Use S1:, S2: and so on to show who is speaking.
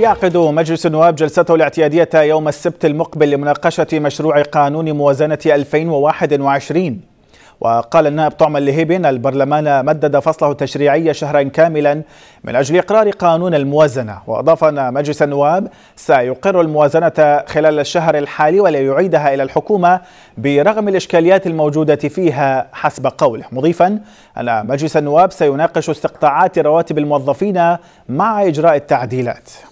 S1: يعقد مجلس النواب جلسته الاعتيادية يوم السبت المقبل لمناقشة مشروع قانون موازنة 2021 وقال النائب طعم اللهيبي أن البرلمان مدد فصله التشريعي شهرا كاملا من أجل إقرار قانون الموازنة وأضاف أن مجلس النواب سيقر الموازنة خلال الشهر الحالي ولا يعيدها إلى الحكومة برغم الإشكاليات الموجودة فيها حسب قوله مضيفا أن مجلس النواب سيناقش استقطاعات رواتب الموظفين مع إجراء التعديلات